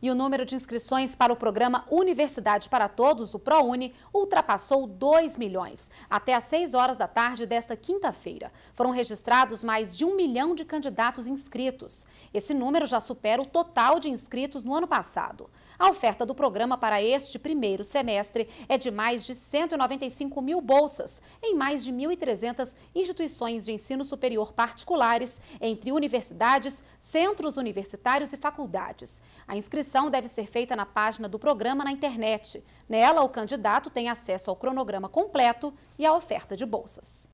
E o número de inscrições para o programa Universidade para Todos, o ProUni, ultrapassou 2 milhões. Até às 6 horas da tarde desta quinta-feira, foram registrados mais de um milhão de candidatos inscritos. Esse número já supera o total de inscritos no ano passado. A oferta do programa para este primeiro semestre é de mais de 195 mil bolsas, em mais de 1.300 instituições de ensino superior particulares, entre universidades, centros universitários e faculdades. A inscrição inscrição deve ser feita na página do programa na internet. Nela, o candidato tem acesso ao cronograma completo e à oferta de bolsas.